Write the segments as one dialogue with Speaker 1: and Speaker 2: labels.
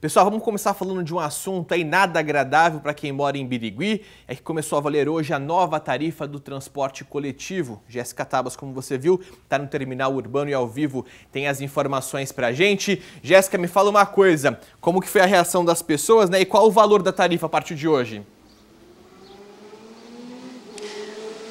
Speaker 1: Pessoal, vamos começar falando de um assunto aí nada agradável para quem mora em Birigui, é que começou a valer hoje a nova tarifa do transporte coletivo. Jéssica Tabas, como você viu, está no terminal urbano e ao vivo tem as informações para a gente. Jéssica, me fala uma coisa, como que foi a reação das pessoas né, e qual o valor da tarifa a partir de hoje?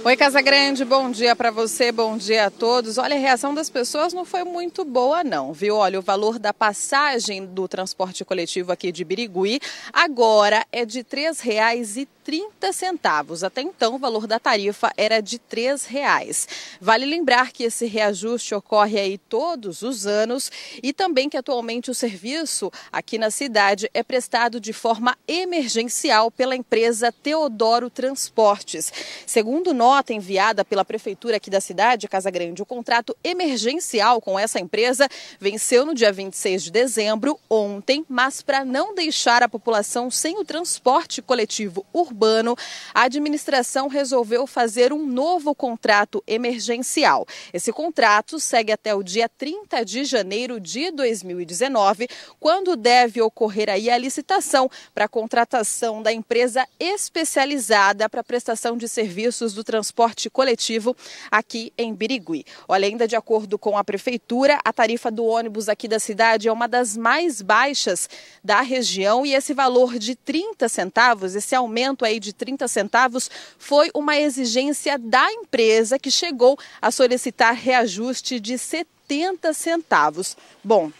Speaker 2: Oi, Casa Grande, bom dia para você, bom dia a todos. Olha, a reação das pessoas não foi muito boa, não, viu? Olha, o valor da passagem do transporte coletivo aqui de Birigui agora é de R$ 3,30. 30 centavos. Até então, o valor da tarifa era de R$ reais. Vale lembrar que esse reajuste ocorre aí todos os anos e também que atualmente o serviço aqui na cidade é prestado de forma emergencial pela empresa Teodoro Transportes. Segundo nota enviada pela prefeitura aqui da cidade, Casa Grande, o contrato emergencial com essa empresa venceu no dia 26 de dezembro, ontem, mas para não deixar a população sem o transporte coletivo urbano, urbano, a administração resolveu fazer um novo contrato emergencial. Esse contrato segue até o dia 30 de janeiro de 2019, quando deve ocorrer aí a licitação para a contratação da empresa especializada para a prestação de serviços do transporte coletivo aqui em Birigui. Olha, ainda de acordo com a prefeitura, a tarifa do ônibus aqui da cidade é uma das mais baixas da região e esse valor de 30 centavos, esse aumento aí de 30 centavos foi uma exigência da empresa que chegou a solicitar reajuste de 70 centavos. Bom,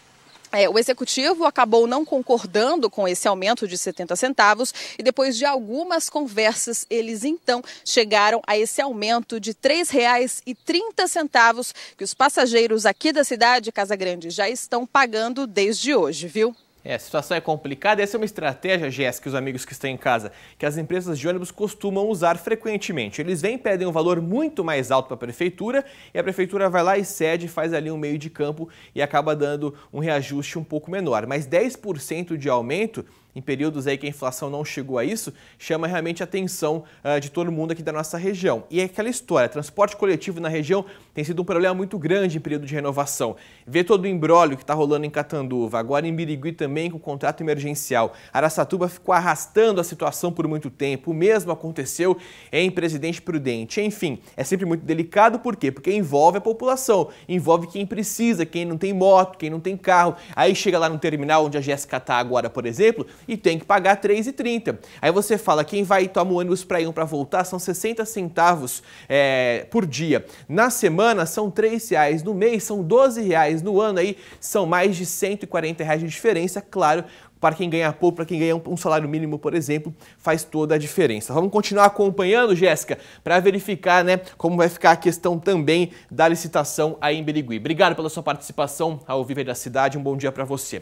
Speaker 2: é, o executivo acabou não concordando com esse aumento de 70 centavos e depois de algumas conversas eles então chegaram a esse aumento de R$ 3,30 que os passageiros aqui da cidade Casa Grande já estão pagando desde hoje, viu?
Speaker 1: É, a situação é complicada. Essa é uma estratégia, Jéssica, os amigos que estão em casa, que as empresas de ônibus costumam usar frequentemente. Eles vêm, pedem um valor muito mais alto para a prefeitura e a prefeitura vai lá e cede, faz ali um meio de campo e acaba dando um reajuste um pouco menor. Mas 10% de aumento em períodos aí que a inflação não chegou a isso, chama realmente a atenção uh, de todo mundo aqui da nossa região. E é aquela história, transporte coletivo na região tem sido um problema muito grande em período de renovação. Ver todo o embrólio que está rolando em Catanduva, agora em Birigui também com contrato emergencial. Aracatuba ficou arrastando a situação por muito tempo, o mesmo aconteceu em Presidente Prudente. Enfim, é sempre muito delicado, por quê? Porque envolve a população, envolve quem precisa, quem não tem moto, quem não tem carro. Aí chega lá no terminal onde a Jéssica está agora, por exemplo, e tem que pagar R$ 3,30. Aí você fala, quem vai e toma o ônibus para ir para voltar são 60 centavos é, por dia. Na semana são R$ reais, no mês são R$ reais, no ano aí são mais de R$ 140 reais de diferença, claro, para quem ganha pouco, para quem ganha um salário mínimo, por exemplo, faz toda a diferença. Vamos continuar acompanhando, Jéssica, para verificar né, como vai ficar a questão também da licitação aí em Berigui. Obrigado pela sua participação ao Viver da Cidade, um bom dia para você.